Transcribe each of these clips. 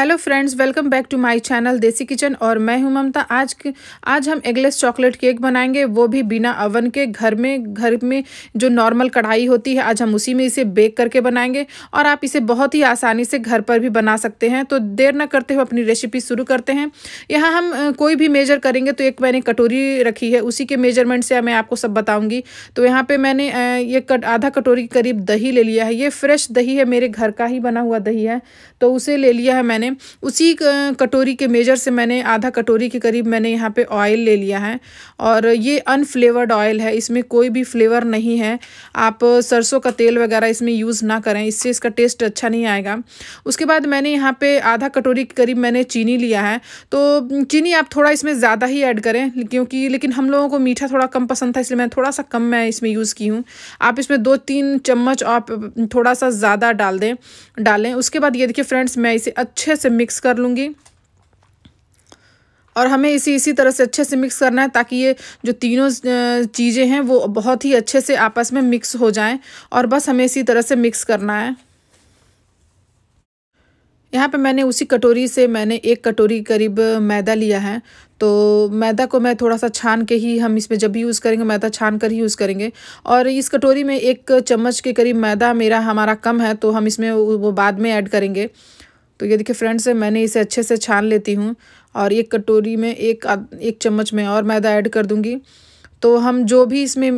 hello friends welcome back to my channel Desi Kitchen और मैं हूं ममता आज आज हम एगलेस चॉकलेट केक बनाएंगे वो भी बिना अवन के घर में घर में जो नॉर्मल कढ़ाई होती है आज हम उसी में इसे बेक करके बनाएंगे और आप इसे बहुत ही आसानी से घर पर भी बना सकते हैं तो देर ना करते हुए अपनी रेसिपी शुरू करते हैं यहाँ हम कोई भी मेजर करेंगे तो एक मैंने कटोरी रखी है उसी के मेजरमेंट से मैं आपको सब बताऊँगी तो यहाँ पर मैंने ये कट आधा कटोरी के करीब दही ले लिया है ये फ्रेश दही है मेरे घर का ही बना हुआ दही है तो उसे ले लिया है मैंने मैंने उसी कटोरी के मेजर से मैंने आधा कटोरी के करीब मैंने यहाँ पे ऑयल ले लिया है और ये अनफ्लेवर्ड ऑयल है इसमें कोई भी फ्लेवर नहीं है आप सरसों का तेल वगैरह इसमें यूज़ ना करें इससे इसका टेस्ट अच्छा नहीं आएगा उसके बाद मैंने यहाँ पे आधा कटोरी के करीब मैंने चीनी लिया है तो चीनी आप थोड़ा इसमें ज़्यादा ही ऐड करें क्योंकि लेकिन हम लोगों को मीठा थोड़ा कम पसंद था इसलिए मैं थोड़ा सा कम मैं इसमें यूज़ की हूँ आप इसमें दो तीन चम्मच आप थोड़ा सा ज़्यादा डाल दें डालें उसके बाद ये देखिए फ्रेंड्स मैं इसे अच्छे अच्छे से मिक्स कर लूँगी और हमें इसी इसी तरह से अच्छे से मिक्स करना है ताकि ये जो तीनों चीज़ें हैं वो बहुत ही अच्छे से आपस में मिक्स हो जाएं और बस हमें इसी तरह से मिक्स करना है यहाँ पे मैंने उसी कटोरी से मैंने एक कटोरी करीब मैदा लिया है तो मैदा को मैं थोड़ा सा छान के ही हम इसमें जब भी यूज़ करेंगे मैदा छान कर ही यूज़ करेंगे और इस कटोरी में एक चम्मच के करीब मैदा मेरा हमारा कम है तो हम इसमें वो बाद में ऐड करेंगे तो ये देखिए फ्रेंड्स मैंने इसे अच्छे से छान लेती हूँ और एक कटोरी में एक एक चम्मच में और मैदा ऐड कर दूँगी तो हम जो भी इसमें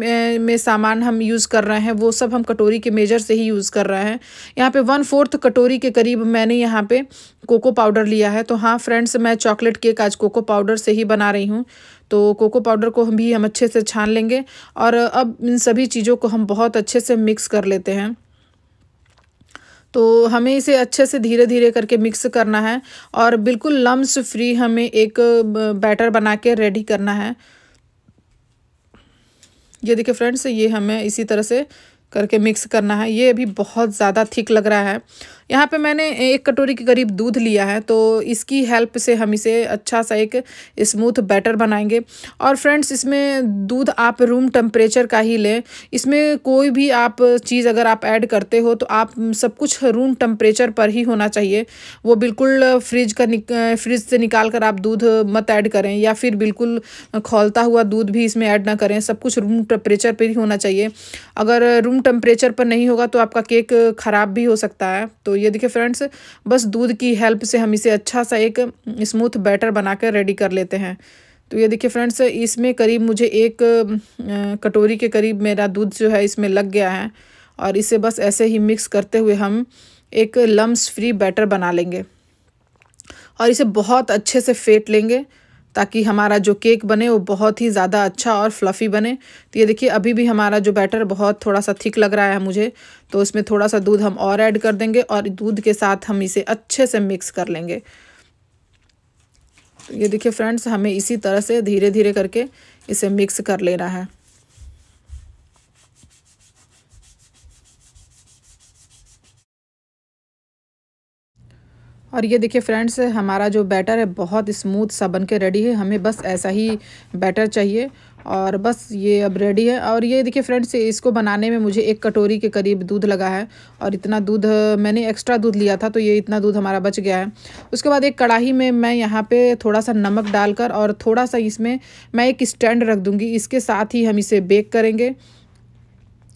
में सामान हम यूज़ कर रहे हैं वो सब हम कटोरी के मेजर से ही यूज़ कर रहे हैं यहाँ पे वन फोर्थ कटोरी के करीब मैंने यहाँ पे कोको पाउडर लिया है तो हाँ फ्रेंड्स मैं चॉकलेट केक आज कोको पाउडर से ही बना रही हूँ तो कोको पाउडर को हम भी हम अच्छे से छान लेंगे और अब इन सभी चीज़ों को हम बहुत अच्छे से मिक्स कर लेते हैं तो हमें इसे अच्छे से धीरे धीरे करके मिक्स करना है और बिल्कुल लम्स फ्री हमें एक बैटर बना के रेडी करना है ये देखिए फ्रेंड्स ये हमें इसी तरह से करके मिक्स करना है ये अभी बहुत ज़्यादा थिक लग रहा है यहाँ पे मैंने एक कटोरी के करीब दूध लिया है तो इसकी हेल्प से हम इसे अच्छा सा एक स्मूथ बैटर बनाएंगे और फ्रेंड्स इसमें दूध आप रूम टेम्परेचर का ही लें इसमें कोई भी आप चीज़ अगर आप ऐड करते हो तो आप सब कुछ रूम टेम्परेचर पर ही होना चाहिए वो बिल्कुल फ्रिज का निक फ्रिज से निकाल कर आप दूध मत ऐड करें या फिर बिल्कुल खोलता हुआ दूध भी इसमें ऐड ना करें सब कुछ रूम टेम्परेचर पर ही होना चाहिए अगर रूम टेम्परेचर पर नहीं होगा तो आपका केक ख़राब भी हो सकता है तो ये देखिए फ्रेंड्स बस दूध की हेल्प से हम इसे अच्छा सा एक स्मूथ बैटर बना कर रेडी कर लेते हैं तो ये देखिए फ्रेंड्स इसमें करीब मुझे एक कटोरी के करीब मेरा दूध जो है इसमें लग गया है और इसे बस ऐसे ही मिक्स करते हुए हम एक लम्स फ्री बैटर बना लेंगे और इसे बहुत अच्छे से फेंट लेंगे ताकि हमारा जो केक बने वो बहुत ही ज़्यादा अच्छा और फ्लफ़ी बने तो ये देखिए अभी भी हमारा जो बैटर बहुत थोड़ा सा थिक लग रहा है मुझे तो इसमें थोड़ा सा दूध हम और ऐड कर देंगे और दूध के साथ हम इसे अच्छे से मिक्स कर लेंगे तो ये देखिए फ्रेंड्स हमें इसी तरह से धीरे धीरे करके इसे मिक्स कर लेना है और ये देखिए फ्रेंड्स हमारा जो बैटर है बहुत स्मूथ सा बन के रेडी है हमें बस ऐसा ही बैटर चाहिए और बस ये अब रेडी है और ये देखिए फ्रेंड्स इसको बनाने में मुझे एक कटोरी के करीब दूध लगा है और इतना दूध मैंने एक्स्ट्रा दूध लिया था तो ये इतना दूध हमारा बच गया है उसके बाद एक कढ़ाई में मैं यहाँ पे थोड़ा सा नमक डालकर और थोड़ा सा इसमें मैं एक स्टैंड रख दूँगी इसके साथ ही हम इसे बेक करेंगे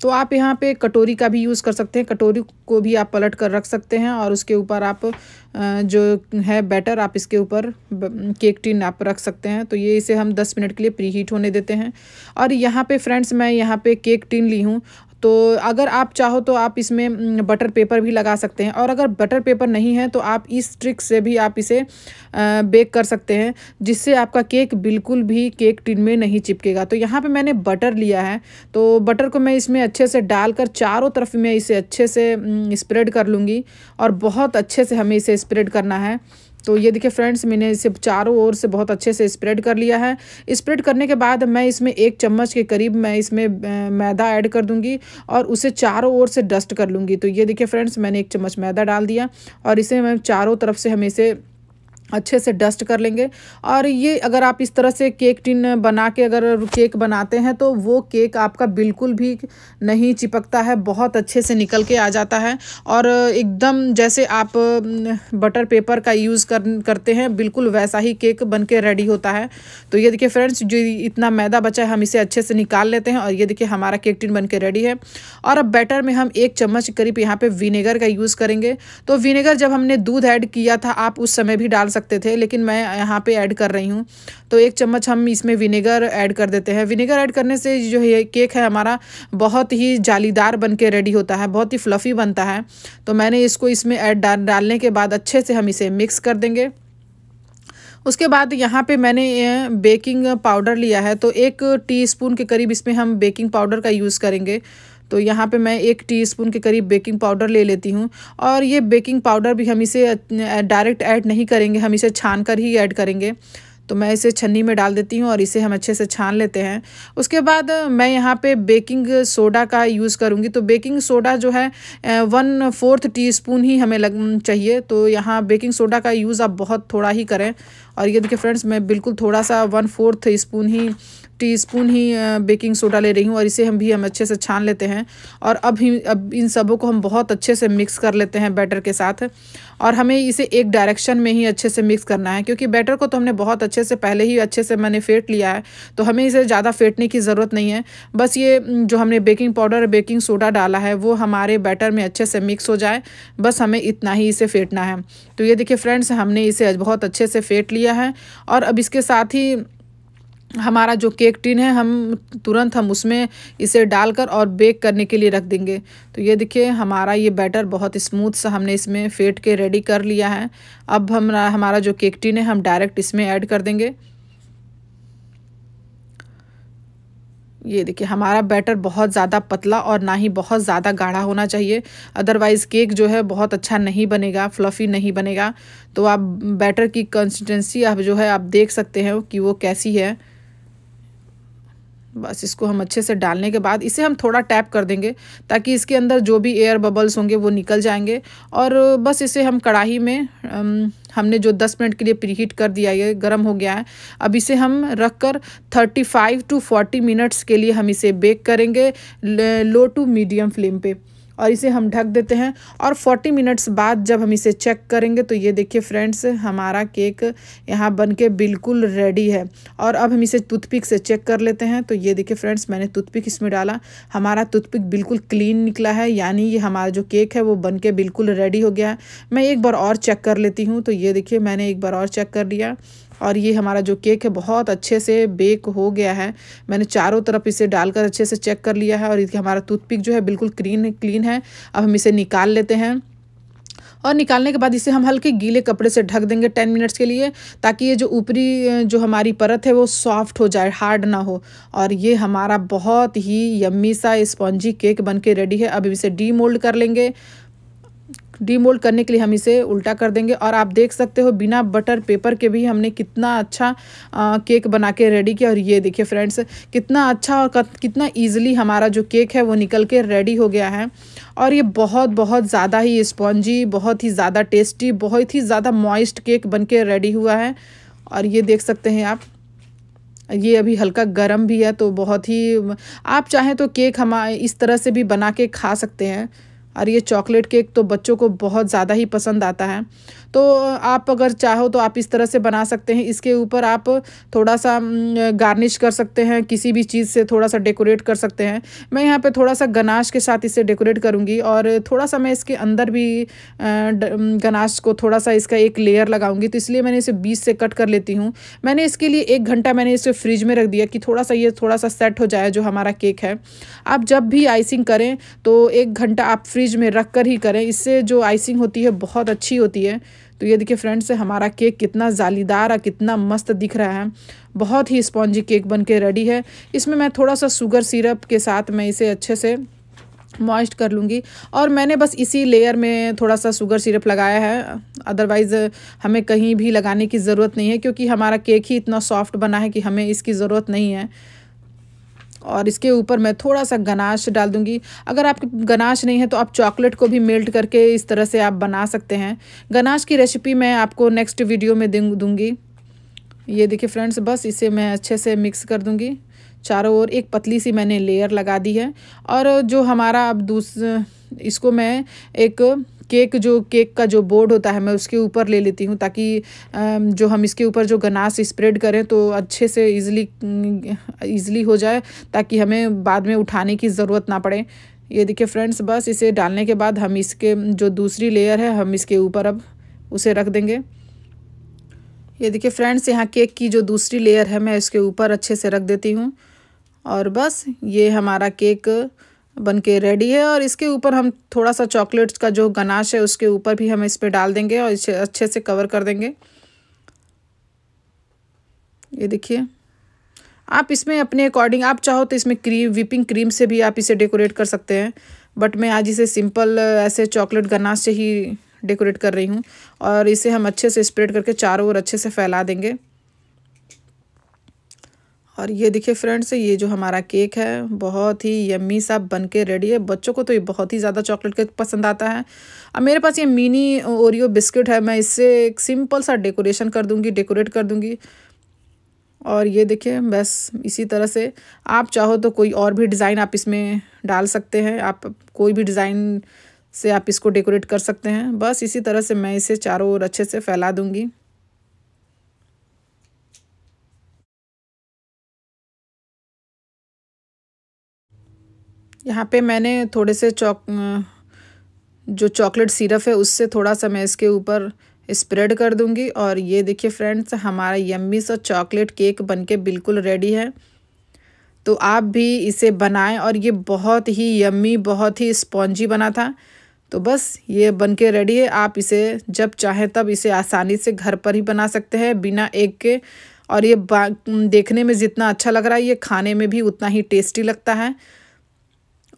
तो आप यहाँ पे कटोरी का भी यूज़ कर सकते हैं कटोरी को भी आप पलट कर रख सकते हैं और उसके ऊपर आप जो है बैटर आप इसके ऊपर केक टिन आप रख सकते हैं तो ये इसे हम 10 मिनट के लिए प्री हीट होने देते हैं और यहाँ पे फ्रेंड्स मैं यहाँ पे केक टिन ली हूँ तो अगर आप चाहो तो आप इसमें बटर पेपर भी लगा सकते हैं और अगर बटर पेपर नहीं है तो आप इस ट्रिक से भी आप इसे बेक कर सकते हैं जिससे आपका केक बिल्कुल भी केक टिन में नहीं चिपकेगा तो यहाँ पे मैंने बटर लिया है तो बटर को मैं इसमें अच्छे से डालकर चारों तरफ मैं इसे अच्छे से स्प्रेड कर लूँगी और बहुत अच्छे से हमें इसे स्प्रेड करना है तो ये देखिए फ्रेंड्स मैंने इसे चारों ओर से बहुत अच्छे से स्प्रेड कर लिया है स्प्रेड करने के बाद मैं इसमें एक चम्मच के करीब मैं इसमें मैदा ऐड कर दूंगी और उसे चारों ओर से डस्ट कर लूँगी तो ये देखिए फ्रेंड्स मैंने एक चम्मच मैदा डाल दिया और इसे मैं चारों तरफ से हमें इसे अच्छे से डस्ट कर लेंगे और ये अगर आप इस तरह से केक टिन बना के अगर केक बनाते हैं तो वो केक आपका बिल्कुल भी नहीं चिपकता है बहुत अच्छे से निकल के आ जाता है और एकदम जैसे आप बटर पेपर का यूज़ कर करते हैं बिल्कुल वैसा ही केक बन के रेडी होता है तो ये देखिए फ्रेंड्स जो इतना मैदा बचा है हम इसे अच्छे से निकाल लेते हैं और ये देखिए हमारा केक टिन बन के रेडी है और अब बैटर में हम एक चम्मच करीब यहाँ पर विनेगर का यूज़ करेंगे तो विनेगर जब हमने दूध ऐड किया था आप उस समय भी डाल सकते थे लेकिन मैं यहाँ पे ऐड कर रही हूँ तो एक चम्मच हम इसमें विनेगर ऐड कर देते हैं विनेगर ऐड करने से जो है केक है हमारा बहुत ही जालीदार बन के रेडी होता है बहुत ही फ्लफ़ी बनता है तो मैंने इसको इसमें ऐड डाल डालने के बाद अच्छे से हम इसे मिक्स कर देंगे उसके बाद यहाँ पे मैंने बेकिंग पाउडर लिया है तो एक टीस्पून के करीब इसमें हम बेकिंग पाउडर का यूज़ करेंगे तो यहाँ पे मैं एक टीस्पून के करीब बेकिंग पाउडर ले लेती हूँ और ये बेकिंग पाउडर भी हम इसे डायरेक्ट ऐड नहीं करेंगे हम इसे छान कर ही ऐड करेंगे तो मैं इसे छन्नी में डाल देती हूँ और इसे हम अच्छे से छान लेते हैं उसके बाद मैं यहाँ पे बेकिंग सोडा का यूज़ करूँगी तो बेकिंग सोडा जो है वन फोर्थ टीस्पून ही हमें लग चाहिए तो यहाँ बेकिंग सोडा का यूज़ आप बहुत थोड़ा ही करें और ये देखिए फ्रेंड्स मैं बिल्कुल थोड़ा सा वन फोर्थ स्पून ही टीस्पून ही बेकिंग सोडा ले रही हूँ और इसे हम भी हम अच्छे से छान लेते हैं और अब ही अब इन सबों को हम बहुत अच्छे से मिक्स कर लेते हैं बैटर के साथ और हमें इसे एक डायरेक्शन में ही अच्छे से मिक्स करना है क्योंकि बैटर को तो हमने बहुत अच्छे से पहले ही अच्छे से मैंने फेंट लिया है तो हमें इसे ज़्यादा फेंटने की ज़रूरत नहीं है बस ये जो हमने बेकिंग पाउडर और बेकिंग सोडा डाला है वो हमारे बैटर में अच्छे से मिक्स हो जाए बस हमें इतना ही इसे फेंटना है तो ये देखिए फ्रेंड्स हमने इसे बहुत अच्छे से फेंट लिया है और अब इसके साथ ही हमारा जो केक टिन है हम तुरंत हम उसमें इसे डालकर और बेक करने के लिए रख देंगे तो ये देखिए हमारा ये बैटर बहुत स्मूथ सा हमने इसमें फेंट के रेडी कर लिया है अब हम हमारा जो केक टिन है हम डायरेक्ट इसमें ऐड कर देंगे ये देखिए हमारा बैटर बहुत ज़्यादा पतला और ना ही बहुत ज़्यादा गाढ़ा होना चाहिए अदरवाइज़ केक जो है बहुत अच्छा नहीं बनेगा फ्लफ़ी नहीं बनेगा तो आप बैटर की कंसिस्टेंसी आप जो है आप देख सकते हैं कि वो कैसी है बस इसको हम अच्छे से डालने के बाद इसे हम थोड़ा टैप कर देंगे ताकि इसके अंदर जो भी एयर बबल्स होंगे वो निकल जाएंगे और बस इसे हम कढ़ाई में हमने जो 10 मिनट के लिए प्रीहीट कर दिया है गर्म हो गया है अब इसे हम रख कर thirty five to forty minutes के लिए हम इसे बेक करेंगे लो टू मीडियम फ्लेम पे और इसे हम ढक देते हैं और 40 मिनट्स बाद जब हम इसे चेक करेंगे तो ये देखिए फ्रेंड्स हमारा केक यहाँ बन के बिल्कुल रेडी है और अब हम इसे टूथपिक से चेक कर लेते हैं तो ये देखिए फ्रेंड्स मैंने टूथपिक इसमें डाला हमारा टूथपिक बिल्कुल क्लीन निकला है यानी ये हमारा जो केक है वो बन के बिल्कुल रेडी हो गया है मैं एक बार और चेक कर लेती हूँ तो ये देखिए मैंने एक बार और चेक कर लिया और ये हमारा जो केक है बहुत अच्छे से बेक हो गया है मैंने चारों तरफ इसे डालकर अच्छे से चेक कर लिया है और इसके हमारा टूथपिक जो है बिल्कुल क्लीन क्लीन है अब हम इसे निकाल लेते हैं और निकालने के बाद इसे हम हल्के गीले कपड़े से ढक देंगे टेन मिनट्स के लिए ताकि ये जो ऊपरी जो हमारी परत है वो सॉफ्ट हो जाए हार्ड ना हो और ये हमारा बहुत ही यम्मी सा स्पॉन्जी केक बन के रेडी है अब इसे डी मोल्ड कर लेंगे डीमोल्ड करने के लिए हम इसे उल्टा कर देंगे और आप देख सकते हो बिना बटर पेपर के भी हमने कितना अच्छा आ, केक बना के रेडी किया और ये देखिए फ्रेंड्स कितना अच्छा और कितना ईजिली हमारा जो केक है वो निकल के रेडी हो गया है और ये बहुत बहुत ज़्यादा ही स्पॉन्जी बहुत ही ज़्यादा टेस्टी बहुत ही ज़्यादा मॉइस्ट केक बन के रेडी हुआ है और ये देख सकते हैं आप ये अभी हल्का गर्म भी है तो बहुत ही आप चाहें तो केक हम इस तरह से भी बना के खा सकते हैं और ये चॉकलेट केक तो बच्चों को बहुत ज़्यादा ही पसंद आता है तो आप अगर चाहो तो आप इस तरह से बना सकते हैं इसके ऊपर आप थोड़ा सा गार्निश कर सकते हैं किसी भी चीज़ से थोड़ा सा डेकोरेट कर सकते हैं मैं यहाँ पे थोड़ा सा गनाश के साथ इसे डेकोरेट करूँगी और थोड़ा सा मैं इसके अंदर भी गनाश को थोड़ा सा इसका एक लेयर लगाऊंगी तो इसलिए मैंने इसे बीस से कट कर लेती हूँ मैंने इसके लिए एक घंटा मैंने इसे फ्रिज में रख दिया कि थोड़ा सा ये थोड़ा सा सेट हो जाए जो हमारा केक है आप जब भी आइसिंग करें तो एक घंटा आप फ्रिज में रख कर ही करें इससे जो आइसिंग होती है बहुत अच्छी होती है तो ये देखिए फ्रेंड्स हमारा केक कितना जालीदार और कितना मस्त दिख रहा है बहुत ही स्पॉन्जी केक बन के रेडी है इसमें मैं थोड़ा सा शुगर सिरप के साथ मैं इसे अच्छे से मॉइस्ट कर लूँगी और मैंने बस इसी लेयर में थोड़ा सा शुगर सिरप लगाया है अदरवाइज़ हमें कहीं भी लगाने की ज़रूरत नहीं है क्योंकि हमारा केक ही इतना सॉफ्ट बना है कि हमें इसकी ज़रूरत नहीं है और इसके ऊपर मैं थोड़ा सा गनाश डाल दूँगी अगर आपके गनाश नहीं है तो आप चॉकलेट को भी मेल्ट करके इस तरह से आप बना सकते हैं गनाश की रेसिपी मैं आपको नेक्स्ट वीडियो में दूँगी ये देखिए फ्रेंड्स बस इसे मैं अच्छे से मिक्स कर दूँगी चारों ओर एक पतली सी मैंने लेयर लगा दी है और जो हमारा अब दूसरा इसको मैं एक केक जो केक का जो बोर्ड होता है मैं उसके ऊपर ले लेती हूँ ताकि जो हम इसके ऊपर जो गनास स्प्रेड करें तो अच्छे से इजली इजली हो जाए ताकि हमें बाद में उठाने की ज़रूरत ना पड़े ये देखिए फ्रेंड्स बस इसे डालने के बाद हम इसके जो दूसरी लेयर है हम इसके ऊपर अब उसे रख देंगे ये देखिए फ्रेंड्स यहाँ केक की जो दूसरी लेयर है मैं इसके ऊपर अच्छे से रख देती हूँ और बस ये हमारा केक बन के रेडी है और इसके ऊपर हम थोड़ा सा चॉकलेट का जो गनाश है उसके ऊपर भी हम इस पर डाल देंगे और इसे अच्छे से कवर कर देंगे ये देखिए आप इसमें अपने अकॉर्डिंग आप चाहो तो इसमें क्रीम विपिंग क्रीम से भी आप इसे डेकोरेट कर सकते हैं बट मैं आज इसे सिंपल ऐसे चॉकलेट गनाश से ही डेकोरेट कर रही हूँ और इसे हम अच्छे से स्प्रेड करके चारों ओर अच्छे से फैला देंगे और ये देखिए फ्रेंड्स ये जो हमारा केक है बहुत ही यम्मी सा बन के रेडी है बच्चों को तो ये बहुत ही ज़्यादा चॉकलेट केक पसंद आता है अब मेरे पास ये मिनी ओरियो बिस्किट है मैं इससे एक सिंपल सा डेकोरेशन कर दूँगी डेकोरेट कर दूँगी और ये देखिए बस इसी तरह से आप चाहो तो कोई और भी डिज़ाइन आप इसमें डाल सकते हैं आप कोई भी डिज़ाइन से आप इसको डेकोरेट कर सकते हैं बस इसी तरह से मैं इसे चारों ओर अच्छे से फैला दूँगी यहाँ पे मैंने थोड़े से चॉक जो चॉकलेट सिरप है उससे थोड़ा सा मैं इसके ऊपर स्प्रेड कर दूंगी और ये देखिए फ्रेंड्स हमारा यम्मी सा चॉकलेट केक बनके बिल्कुल रेडी है तो आप भी इसे बनाएं और ये बहुत ही यम्मी बहुत ही स्पॉन्जी बना था तो बस ये बन के रेडी है आप इसे जब चाहें तब इसे आसानी से घर पर ही बना सकते हैं बिना एग के और ये देखने में जितना अच्छा लग रहा है ये खाने में भी उतना ही टेस्टी लगता है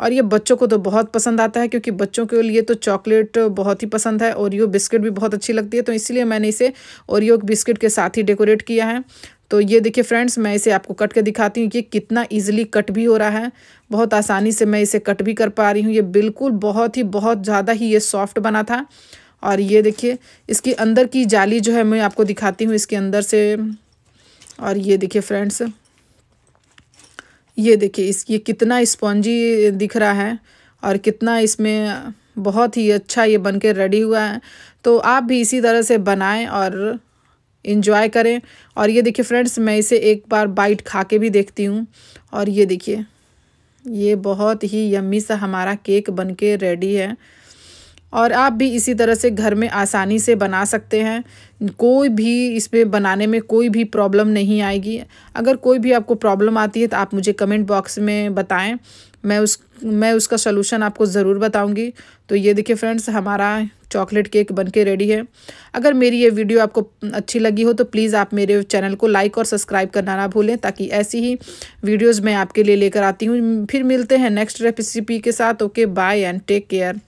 और ये बच्चों को तो बहुत पसंद आता है क्योंकि बच्चों के लिए तो चॉकलेट बहुत ही पसंद है ओरियो बिस्किट भी बहुत अच्छी लगती है तो इसलिए मैंने इसे ओरियो बिस्किट के साथ ही डेकोरेट किया है तो ये देखिए फ्रेंड्स मैं इसे आपको कट के दिखाती हूँ कि कितना इजीली कट भी हो रहा है बहुत आसानी से मैं इसे कट भी कर पा रही हूँ ये बिल्कुल बहुत ही बहुत ज़्यादा ही ये सॉफ्ट बना था और ये देखिए इसकी अंदर की जाली जो है मैं आपको दिखाती हूँ इसके अंदर से और ये देखिए फ्रेंड्स ये देखिए इस ये कितना स्पॉन्जी दिख रहा है और कितना इसमें बहुत ही अच्छा ये बन के रेडी हुआ है तो आप भी इसी तरह से बनाएं और इन्जॉय करें और ये देखिए फ्रेंड्स मैं इसे एक बार बाइट खा के भी देखती हूँ और ये देखिए ये बहुत ही यम्मी सा हमारा केक बन के रेडी है और आप भी इसी तरह से घर में आसानी से बना सकते हैं कोई भी इसमें बनाने में कोई भी प्रॉब्लम नहीं आएगी अगर कोई भी आपको प्रॉब्लम आती है तो आप मुझे कमेंट बॉक्स में बताएं मैं उस मैं उसका सलूशन आपको ज़रूर बताऊंगी तो ये देखिए फ्रेंड्स हमारा चॉकलेट केक बन के रेडी है अगर मेरी ये वीडियो आपको अच्छी लगी हो तो प्लीज़ आप मेरे चैनल को लाइक और सब्सक्राइब करना ना भूलें ताकि ऐसी ही वीडियोज़ मैं आपके लिए लेकर आती हूँ फिर मिलते हैं नेक्स्ट रेसिपी के साथ okay bye and take care